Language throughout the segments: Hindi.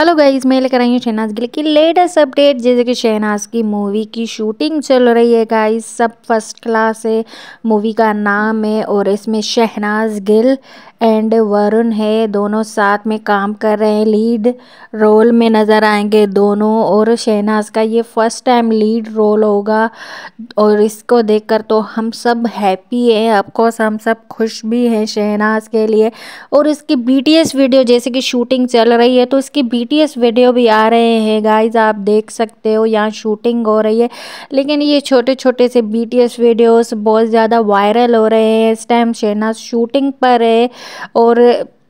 हेलो गाइज मैं लेकर आई हूँ शहनाज गिल की लेटेस्ट अपडेट जैसे कि शहनाज की मूवी की शूटिंग चल रही है गाइज सब फर्स्ट क्लास है मूवी का नाम है और इसमें शहनाज गिल एंड वरुण है दोनों साथ में काम कर रहे हैं लीड रोल में नज़र आएंगे दोनों और शहनाज का ये फर्स्ट टाइम लीड रोल होगा और इसको देखकर तो हम सब हैप्पी हैं अफकोर्स हम सब खुश भी हैं शहनाज के लिए और इसकी बीटीएस वीडियो जैसे कि शूटिंग चल रही है तो इसकी बी बीटीएस वीडियो भी आ रहे हैं गाइज आप देख सकते हो यहाँ शूटिंग हो रही है लेकिन ये छोटे छोटे से बीटीएस वीडियोस बहुत ज़्यादा वायरल हो रहे हैं इस टाइम शहनाज शूटिंग पर है और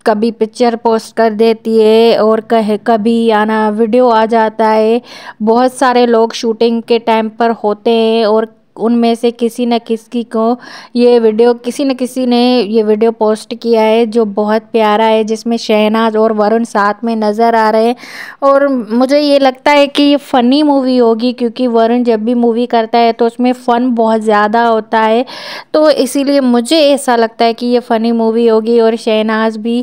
कभी पिक्चर पोस्ट कर देती है और कह कभी आना वीडियो आ जाता है बहुत सारे लोग शूटिंग के टाइम पर होते हैं और उनमें से किसी न किसी को ये वीडियो किसी न किसी ने ये वीडियो पोस्ट किया है जो बहुत प्यारा है जिसमें शहनाज और वरुण साथ में नज़र आ रहे हैं और मुझे ये लगता है कि ये फ़नी मूवी होगी क्योंकि वरुण जब भी मूवी करता है तो उसमें फ़न बहुत ज़्यादा होता है तो इसीलिए मुझे ऐसा लगता है कि ये फ़नी मूवी होगी और शहनाज भी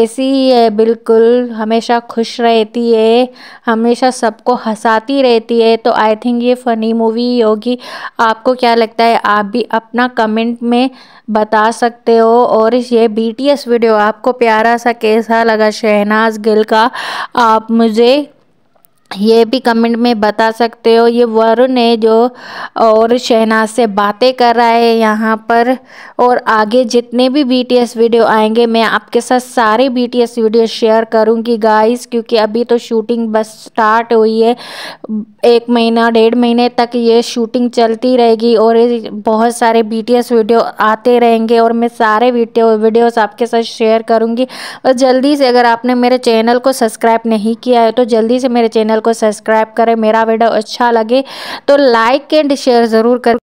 ऐसी ही है बिल्कुल हमेशा खुश रहती है हमेशा सबको हंसाती रहती है तो आई थिंक ये फ़नी मूवी होगी आप आपको क्या लगता है आप भी अपना कमेंट में बता सकते हो और ये बीटीएस वीडियो आपको प्यारा सा कैसा लगा शहनाज गिल का आप मुझे ये भी कमेंट में बता सकते हो ये वरुण है जो और शहनाज से बातें कर रहा है यहाँ पर और आगे जितने भी बीटीएस वीडियो आएंगे मैं आपके साथ सारे बीटीएस वीडियो शेयर करूँगी गाइस क्योंकि अभी तो शूटिंग बस स्टार्ट हुई है एक महीना डेढ़ महीने तक ये शूटिंग चलती रहेगी और बहुत सारे एस वीडियो आते रहेंगे और मैं सारे वीडियो वीडियोज़ आपके साथ शेयर करूँगी और जल्दी से अगर आपने मेरे चैनल को सब्सक्राइब नहीं किया है तो जल्दी से मेरे चैनल को सब्सक्राइब करें मेरा वीडियो अच्छा लगे तो लाइक एंड शेयर ज़रूर करें